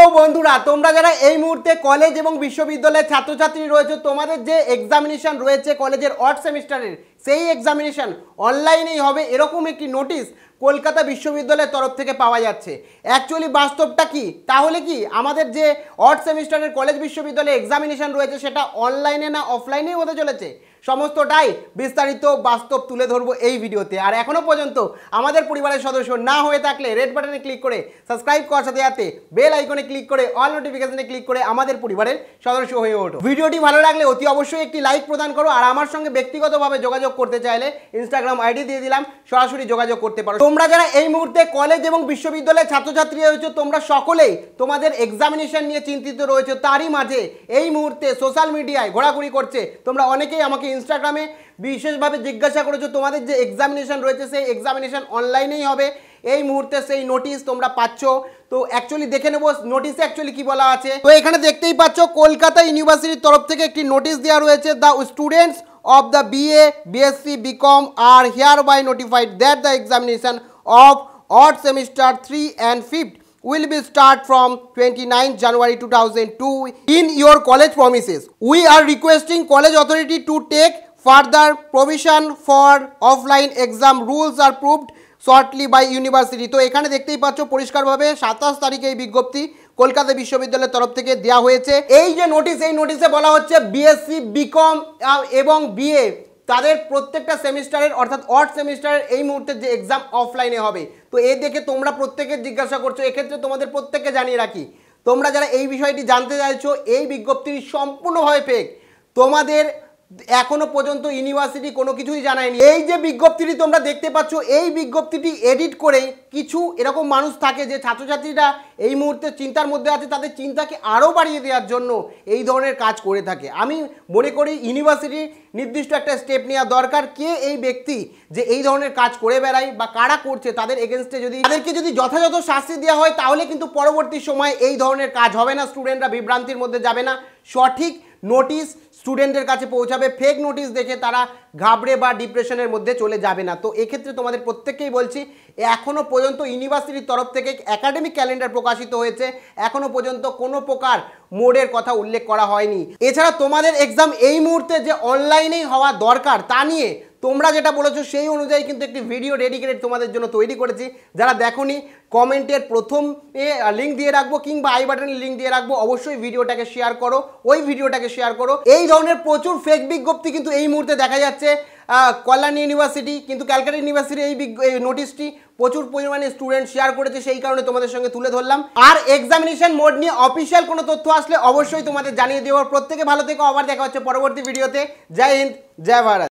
Hello বন্ধুরা তোমরা যারা এই মুহূর্তে কলেজ এবং বিশ্ববিদ্যালয়ের ছাত্রছাত্রী রয়েছে তোমাদের যে এক্সামিনেশন রয়েছে কলেজের অর্থ সেমিস্টারের সেই এক্সামিনেশান অনলাইনেই হবে এরকম একটি নোটিশ কলকাতা বিশ্ববিদ্যালয়ের তরফ থেকে পাওয়া যাচ্ছে অ্যাকচুয়ালি বাস্তবটা কি তাহলে কি আমাদের যে অড সেমিস্টারের কলেজ বিশ্ববিদ্যালয়ে এক্সামিনেশান রয়েছে সেটা অনলাইনে না অফলাইনেই হতে চলেছে সমস্তটাই বিস্তারিত বাস্তব তুলে ধরবো এই ভিডিওতে আর এখনও পর্যন্ত আমাদের পরিবারের সদস্য না হয়ে থাকলে রেড বাটনে ক্লিক করে সাবস্ক্রাইব করার সাথে সাথে বেল আইকনে ক্লিক করে অল নোটিফিকেশনে ক্লিক করে আমাদের পরিবারের সদস্য হয়ে ওঠো ভিডিওটি ভালো লাগলে অতি অবশ্যই একটি লাইক প্রদান করো আর আমার সঙ্গে ব্যক্তিগতভাবে যোগাযোগ যোগাযোগ করতে চাইলে ইনস্টাগ্রাম আইডি দিয়ে দিলাম সরাসরি যোগাযোগ করতে পারো তোমরা যারা এই মুহূর্তে কলেজ এবং বিশ্ববিদ্যালয়ের ছাত্রছাত্রী রয়েছে তোমরা সকলেই তোমাদের এক্সামিনেশন নিয়ে চিন্তিত রয়েছে তারই মাঝে এই মুহূর্তে সোশ্যাল মিডিয়ায় ঘোরাঘুরি করছে তোমরা অনেকেই আমাকে ইনস্টাগ্রামে বিশেষভাবে জিজ্ঞাসা করেছো তোমাদের যে এক্সামিনেশন রয়েছে সেই এক্সামিনেশন অনলাইনেই হবে এই মুহূর্তে সেই নোটিশ তোমরা পাচ্ছ তো অ্যাকচুয়ালি দেখে নেবো নোটিশে অ্যাকচুয়ালি কি বলা আছে তো এখানে দেখতেই পাচ্ছ কলকাতা ইউনিভার্সিটির তরফ থেকে একটি নোটিশ দেওয়া রয়েছে the students of the BA, BSc, BCom are hereby notified that the examination of odd semester 3 and 5th will be start from 29 January 2002 in your college promises. We are requesting college authority to take further provision for offline exam rules are proved shortly by university তো এখানে দেখতেই পাচ্ছ পরিষ্কারভাবে সাতাশ তারিখে এই বিজ্ঞপ্তি কলকাতা বিশ্ববিদ্যালয়ের তরফ থেকে দেওয়া হয়েছে এই যে নোটিশ এই নোটিশে বলা হচ্ছে বিএসসি বিকম এবং বিএ তাদের প্রত্যেকটা সেমিস্টারের অর্থাৎ অর্থ সেমিস্টারের এই মুহূর্তে যে এক্সাম অফলাইনে হবে তো এ দেখে তোমরা প্রত্যেকে জিজ্ঞাসা করছো এক্ষেত্রে তোমাদের প্রত্যেককে জানিয়ে রাখি তোমরা যারা এই বিষয়টি জানতে চাইছো এই বিজ্ঞপ্তিটি সম্পূর্ণভাবে ফেক তোমাদের এখনো পর্যন্ত ইউনিভার্সিটি কোনো কিছুই জানায়নি এই যে বিজ্ঞপ্তিটি তোমরা দেখতে পাচ্ছ এই বিজ্ঞপ্তিটি এডিট করে কিছু এরকম মানুষ থাকে যে ছাত্রছাত্রীরা এই মুহূর্তে চিন্তার মধ্যে আছে তাদের চিন্তাকে আরও বাড়িয়ে দেওয়ার জন্য এই ধরনের কাজ করে থাকে আমি মনে করি ইউনিভার্সিটির নির্দিষ্ট একটা স্টেপ নেওয়া দরকার কে এই ব্যক্তি যে এই ধরনের কাজ করে বেড়ায় বা কারা করছে তাদের এগেনস্টে যদি তাদেরকে যদি যথাযথ শাস্তি দেওয়া হয় তাহলে কিন্তু পরবর্তী সময় এই ধরনের কাজ হবে না স্টুডেন্টরা বিভ্রান্তির মধ্যে যাবে না সঠিক নোটিশ স্টুডেন্টের কাছে পৌঁছাবে ফেক নোটিশ দেখে তারা ঘাবড়ে বা ডিপ্রেশনের মধ্যে চলে যাবে না তো এক্ষেত্রে তোমাদের প্রত্যেককেই বলছি এখনও পর্যন্ত ইউনিভার্সিটির তরফ থেকে একাডেমিক ক্যালেন্ডার প্রকাশিত হয়েছে এখনও পর্যন্ত কোনো প্রকার মোডের কথা উল্লেখ করা হয়নি এছাড়া তোমাদের এক্সাম এই মুহূর্তে যে অনলাইনেই হওয়া দরকার তা নিয়ে তোমরা যেটা বলেছো সেই অনুযায়ী কিন্তু একটি ভিডিও ডেডিকেটেড তোমাদের জন্য তৈরি করেছি যারা দেখনি কমেন্টের প্রথম এ লিঙ্ক দিয়ে রাখবো কিংবা আই বাটনের লিঙ্ক দিয়ে রাখবো অবশ্যই ভিডিওটাকে শেয়ার করো ওই ভিডিওটাকে শেয়ার করো এই ধরনের প্রচুর ফেক বিজ্ঞপ্তি কিন্তু এই মুহূর্তে দেখা যাচ্ছে কল্যাণী ইউনিভার্সিটি কিন্তু ক্যালকাটা ইউনিভার্সিটির এই এই নোটিশটি প্রচুর পরিমাণে স্টুডেন্ট শেয়ার করেছে সেই কারণে তোমাদের সঙ্গে তুলে ধরলাম আর এক্সামিনেশন মোড নিয়ে অফিসিয়াল কোনো তথ্য আসলে অবশ্যই তোমাদের জানিয়ে দেওয়ার প্রত্যেকে ভালো থেকে আবার দেখা হচ্ছে পরবর্তী ভিডিওতে জয় হিন্দ জয় ভারত